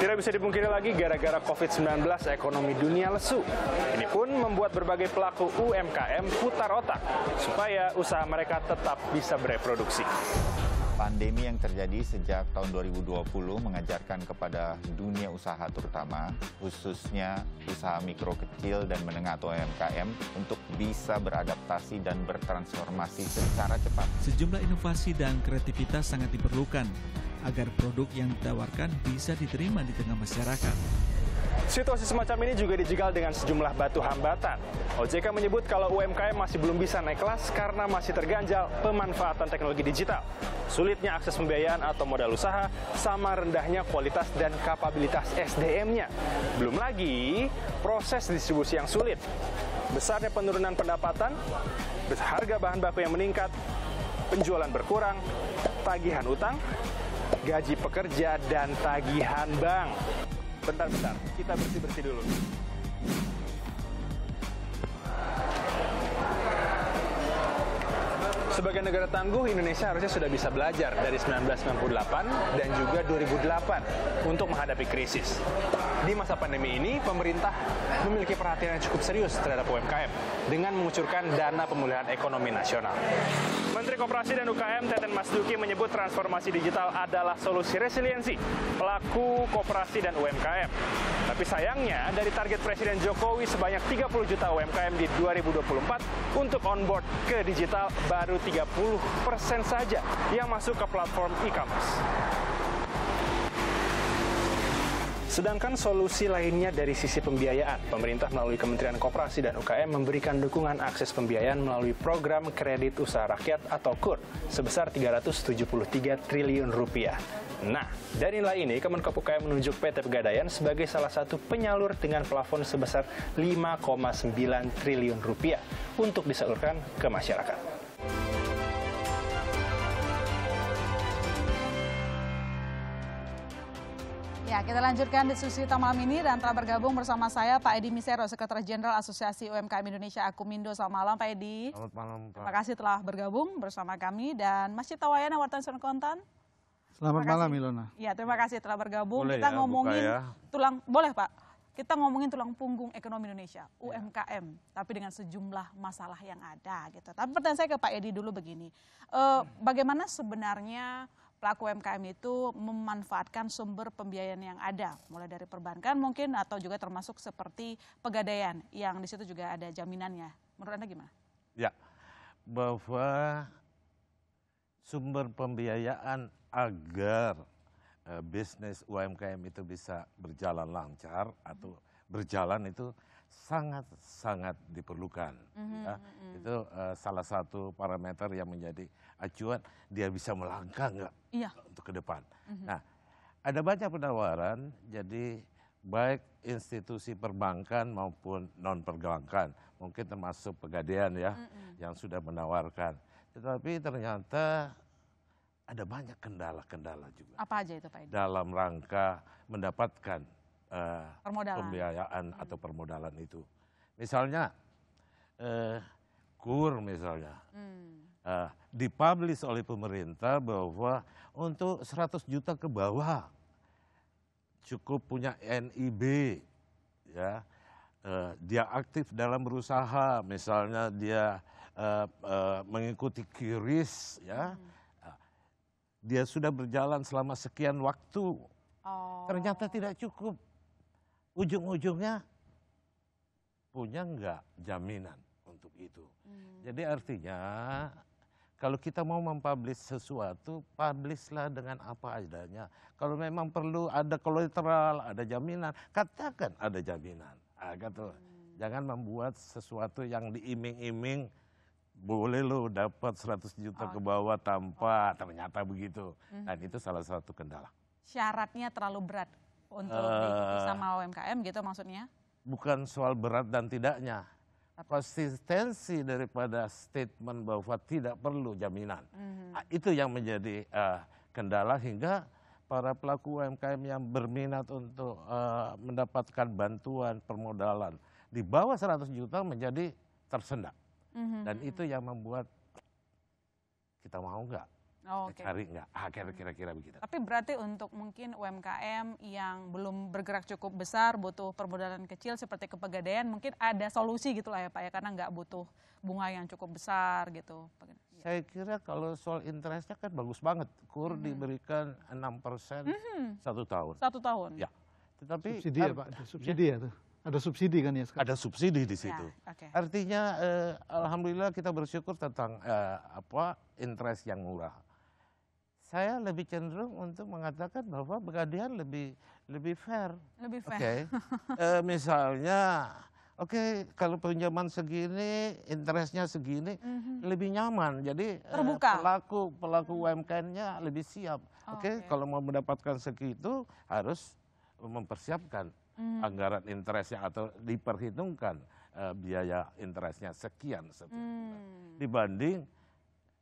Tidak bisa dipungkiri lagi, gara-gara COVID-19 ekonomi dunia lesu. Ini pun membuat berbagai pelaku UMKM putar otak supaya usaha mereka tetap bisa bereproduksi. Pandemi yang terjadi sejak tahun 2020 mengajarkan kepada dunia usaha terutama, khususnya usaha mikro kecil dan menengah atau UMKM untuk bisa beradaptasi dan bertransformasi secara cepat. Sejumlah inovasi dan kreativitas sangat diperlukan agar produk yang ditawarkan bisa diterima di tengah masyarakat. Situasi semacam ini juga dijegal dengan sejumlah batu hambatan. OJK menyebut kalau UMKM masih belum bisa naik kelas karena masih terganjal pemanfaatan teknologi digital. Sulitnya akses pembiayaan atau modal usaha, sama rendahnya kualitas dan kapabilitas SDM-nya. Belum lagi proses distribusi yang sulit. Besarnya penurunan pendapatan, harga bahan baku yang meningkat, penjualan berkurang, tagihan utang, gaji pekerja, dan tagihan bank. Bentar-bentar, kita bersih-bersih dulu. Sebagai negara tangguh, Indonesia harusnya sudah bisa belajar dari 1998 dan juga 2008 untuk menghadapi krisis di masa pandemi ini pemerintah memiliki perhatian yang cukup serius terhadap UMKM dengan mengucurkan dana pemulihan ekonomi nasional. Menteri Koperasi dan UKM Teten Masduki, menyebut transformasi digital adalah solusi resiliensi pelaku koperasi dan UMKM. Tapi sayangnya dari target Presiden Jokowi sebanyak 30 juta UMKM di 2024 untuk onboard ke digital baru 30 persen saja yang masuk ke platform e-commerce. Sedangkan solusi lainnya dari sisi pembiayaan, pemerintah melalui Kementerian Koperasi dan UKM memberikan dukungan akses pembiayaan melalui program kredit usaha rakyat atau KUR sebesar 373 triliun rupiah. Nah, dari nilai ini, Kemenkop UKM menunjuk PT Pegadaian sebagai salah satu penyalur dengan plafon sebesar 5,9 triliun rupiah untuk disalurkan ke masyarakat. Ya, kita lanjutkan diskusi kita malam ini dan telah bergabung bersama saya Pak Edi Misero, Sekretaris Jenderal Asosiasi UMKM Indonesia Akumindo. Selamat malam Pak Edi. Selamat malam Pak. Terima kasih telah bergabung bersama kami dan Mas tawayana Wayana, Sun Kontan. Selamat malam Ilona. Ya, terima kasih telah bergabung. Boleh kita ya, ngomongin ya. tulang, boleh Pak? Kita ngomongin tulang punggung ekonomi Indonesia, UMKM, tapi dengan sejumlah masalah yang ada gitu. Tapi pertanyaan saya ke Pak Edi dulu begini, e, bagaimana sebenarnya pelaku UMKM itu memanfaatkan sumber pembiayaan yang ada, mulai dari perbankan mungkin atau juga termasuk seperti pegadaian yang di situ juga ada jaminannya. Menurut Anda gimana? Ya, bahwa sumber pembiayaan agar eh, bisnis UMKM itu bisa berjalan lancar atau berjalan itu sangat sangat diperlukan. Mm-hmm, ya. Mm-hmm. Itu uh, salah satu parameter yang menjadi acuan dia bisa melangkah nggak iya. untuk ke depan. Mm-hmm. Nah, ada banyak penawaran, jadi baik institusi perbankan maupun non perbankan, mungkin termasuk pegadaian ya mm-hmm. yang sudah menawarkan. Tetapi ternyata ada banyak kendala-kendala juga. Apa aja itu Pak Dalam rangka mendapatkan Eh, pembiayaan hmm. atau permodalan itu. Misalnya uh, kur misalnya hmm. uh, dipublish oleh pemerintah bahwa untuk 100 juta ke bawah cukup punya NIB ya uh, dia aktif dalam berusaha misalnya dia uh, uh, mengikuti kiris ya hmm. dia sudah berjalan selama sekian waktu oh. ternyata tidak cukup ujung-ujungnya punya enggak jaminan untuk itu. Hmm. Jadi artinya kalau kita mau mempublish sesuatu, publishlah dengan apa adanya. Kalau memang perlu ada kolateral, ada jaminan, katakan ada jaminan. Ah, gitu. Hmm. Jangan membuat sesuatu yang diiming-iming boleh lo dapat 100 juta oh. ke bawah tanpa oh. ternyata begitu. -hmm. Dan itu salah satu kendala. Syaratnya terlalu berat untuk uh, eh, mau sama UMKM gitu maksudnya? Bukan soal berat dan tidaknya. Konsistensi daripada statement bahwa tidak perlu jaminan. Mm -hmm. Itu yang menjadi uh, kendala hingga para pelaku UMKM yang berminat untuk uh, mendapatkan bantuan permodalan di bawah 100 juta menjadi tersendak Mm -hmm. Dan itu yang membuat kita mau enggak. Oh, okay. Cari nggak? Ah, hmm. kira-kira begitu. Tapi berarti untuk mungkin UMKM yang belum bergerak cukup besar, butuh permodalan kecil seperti kepegadaian, mungkin ada solusi gitulah ya Pak ya, karena nggak butuh bunga yang cukup besar gitu. Iya. Saya kira kalau soal interestnya kan bagus banget. KUR hmm. diberikan 6% hmm. satu tahun. Satu tahun? Ya. Tetapi subsidi ya Pak, ya. subsidi ya, ya tuh. Ada subsidi kan ya sekarang? Ada subsidi di situ. Ya, okay. Artinya eh, alhamdulillah kita bersyukur tentang eh, apa interest yang murah saya lebih cenderung untuk mengatakan bahwa pegadaian lebih lebih fair. Lebih fair. Oke. Okay. e, misalnya, oke okay, kalau pinjaman segini, interestnya segini, mm -hmm. lebih nyaman. Jadi eh, Terbuka. E, pelaku pelaku UMKM-nya lebih siap. Oh, oke, okay, okay. kalau mau mendapatkan segitu harus mempersiapkan mm. anggaran interestnya atau diperhitungkan eh, biaya interestnya sekian setiap mm. dibanding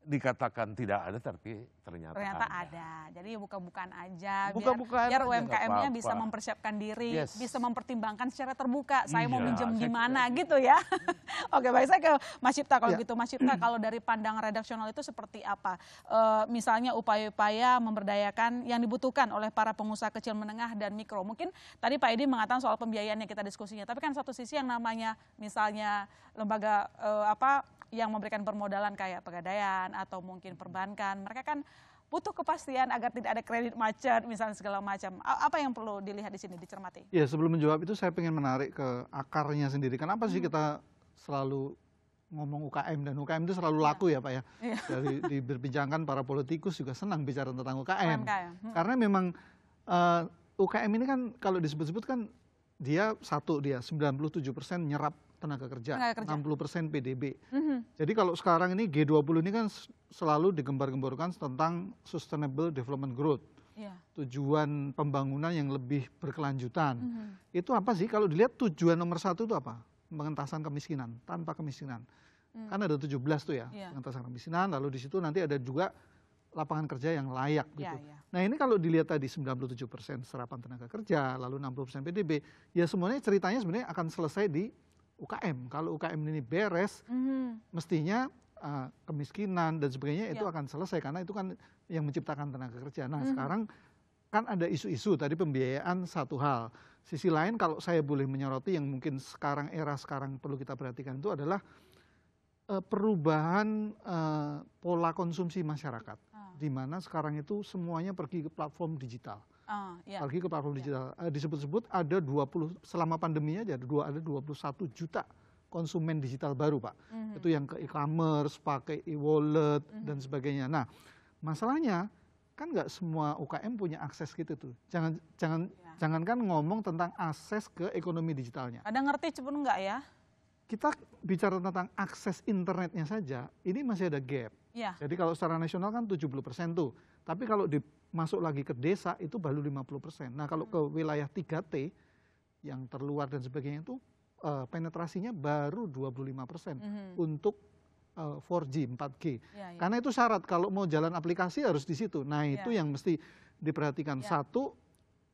dikatakan tidak ada tapi ternyata, ternyata ada. ada. Jadi buka-bukaan aja buka-bukaan biar, bukan biar UMKM-nya bisa mempersiapkan diri, yes. bisa mempertimbangkan secara terbuka. Saya iya, mau minjem di mana gitu ya. Oke, baik saya ke Mas Cipta kalau ya. gitu. Mas Cipta kalau dari pandang redaksional itu seperti apa? E, misalnya upaya-upaya memberdayakan yang dibutuhkan oleh para pengusaha kecil menengah dan mikro. Mungkin tadi Pak Edi mengatakan soal pembiayaan yang kita diskusinya, tapi kan satu sisi yang namanya misalnya lembaga e, apa yang memberikan permodalan kayak pegadaian atau mungkin perbankan, mereka kan butuh kepastian agar tidak ada kredit macet misalnya segala macam. Apa yang perlu dilihat di sini dicermati? Ya sebelum menjawab itu saya ingin menarik ke akarnya sendiri. Kenapa sih hmm. kita selalu ngomong UKM dan UKM itu selalu iya. laku ya, ya Pak ya. ya. Dari diberbincangkan para politikus juga senang bicara tentang UKM. UKM. Hmm. Karena memang uh, eh, UKM ini kan kalau disebut-sebut kan dia satu dia 97% nyerap tenaga kerja, tenaga kerja. 60% PDB. Mm -hmm. Jadi kalau sekarang ini G20 ini kan selalu digembar-gemborkan tentang sustainable development growth. Yeah. Tujuan pembangunan yang lebih berkelanjutan. Mm -hmm. Itu apa sih kalau dilihat tujuan nomor satu itu apa? Pengentasan kemiskinan, tanpa kemiskinan. Mm. Kan ada 17 tuh ya, yeah. pengentasan kemiskinan, lalu di situ nanti ada juga lapangan kerja yang layak iya, gitu. Yeah, yeah. Nah ini kalau dilihat tadi 97% serapan tenaga kerja, lalu 60% PDB, ya semuanya ceritanya sebenarnya akan selesai di UKM. Kalau UKM ini beres, mm-hmm. mestinya uh, kemiskinan dan sebagainya yeah. itu ya. akan selesai karena itu kan yang menciptakan tenaga kerja. Nah, mm-hmm. sekarang kan ada isu-isu tadi pembiayaan satu hal. Sisi lain kalau saya boleh menyoroti yang mungkin sekarang era sekarang perlu kita perhatikan itu adalah uh, perubahan uh, pola konsumsi masyarakat di mana sekarang itu semuanya pergi ke platform digital. Oh, yeah. Iya. Pergi ke platform iya. digital. Yeah. Disebut-sebut ada 20 selama pandemi aja ada dua ada 21 juta konsumen digital baru, Pak. Mm -hmm. Itu yang ke e-commerce, pakai e-wallet mm -hmm. dan sebagainya. Nah, masalahnya kan nggak semua UKM punya akses gitu tuh. Jangan jangan ya. jangankan ngomong tentang akses ke ekonomi digitalnya. Ada ngerti pun nggak ya? Kita bicara tentang akses internetnya saja, ini masih ada gap. Ya. Jadi kalau secara nasional kan 70% tuh. Tapi kalau dimasuk lagi ke desa itu baru 50%. Nah kalau ke hmm. wilayah 3T yang terluar dan sebagainya itu uh, penetrasinya baru 25% hmm. untuk uh, 4G, 4G. Ya, ya. Karena itu syarat kalau mau jalan aplikasi harus di situ. Nah itu iya. yang mesti diperhatikan. Ya. Satu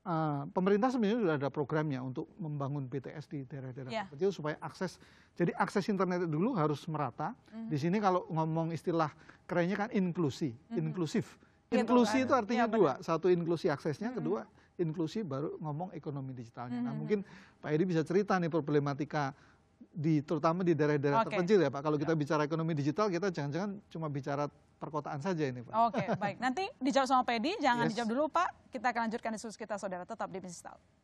uh, pemerintah sebenarnya sudah ada programnya untuk membangun BTS di daerah-daerah yeah. Ya. kecil supaya akses jadi akses internet dulu harus merata. Mm -hmm. Di sini kalau ngomong istilah kerennya kan inklusi, mm -hmm. inklusif. Ya, inklusi itu artinya ya, dua, satu inklusi aksesnya, mm -hmm. kedua inklusi baru ngomong ekonomi digitalnya. Mm -hmm. Nah mhm. mungkin Pak Edi bisa cerita nih problematika di terutama di daerah-daerah okay. terpencil ya Pak. Kalau kita iya. bicara ekonomi digital, kita jangan-jangan cuma bicara perkotaan saja ini Pak. Oke, okay, baik. Nanti dijawab sama Pedi, jangan yes. dijawab dulu Pak. Kita akan lanjutkan diskusi kita saudara tetap di Bisnis